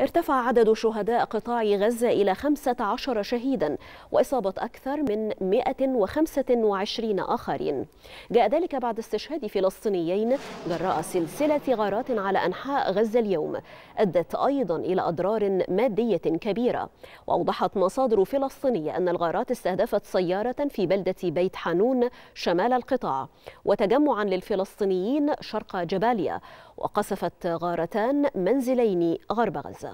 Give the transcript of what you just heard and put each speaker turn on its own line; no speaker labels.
ارتفع عدد شهداء قطاع غزة إلى 15 شهيدا وإصابة أكثر من 125 آخرين جاء ذلك بعد استشهاد فلسطينيين جراء سلسلة غارات على أنحاء غزة اليوم أدت أيضا إلى أضرار مادية كبيرة وأوضحت مصادر فلسطينية أن الغارات استهدفت سيارة في بلدة بيت حانون شمال القطاع وتجمعا للفلسطينيين شرق جباليا وقصفت غارتان منزلين غرب غزة